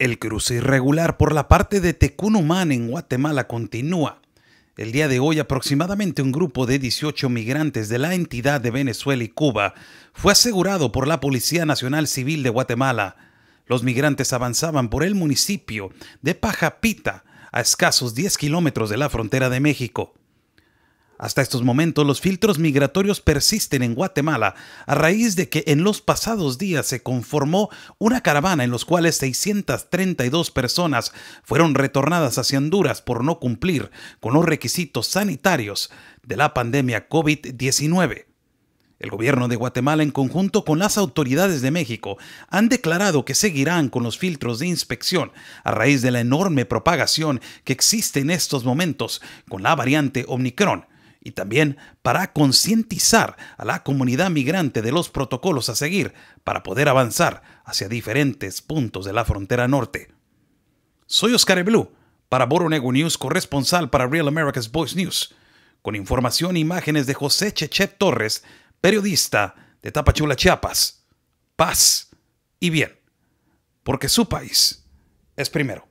El cruce irregular por la parte de Tecunumán en Guatemala continúa. El día de hoy aproximadamente un grupo de 18 migrantes de la entidad de Venezuela y Cuba fue asegurado por la Policía Nacional Civil de Guatemala. Los migrantes avanzaban por el municipio de Pajapita, a escasos 10 kilómetros de la frontera de México. Hasta estos momentos los filtros migratorios persisten en Guatemala a raíz de que en los pasados días se conformó una caravana en los cuales 632 personas fueron retornadas hacia Honduras por no cumplir con los requisitos sanitarios de la pandemia COVID-19. El gobierno de Guatemala en conjunto con las autoridades de México han declarado que seguirán con los filtros de inspección a raíz de la enorme propagación que existe en estos momentos con la variante Omicron y también para concientizar a la comunidad migrante de los protocolos a seguir para poder avanzar hacia diferentes puntos de la frontera norte. Soy Oscar Eblú, para Boronego News, corresponsal para Real America's Voice News, con información e imágenes de José Cheche Torres, periodista de Tapachula, Chiapas. Paz y bien, porque su país es primero.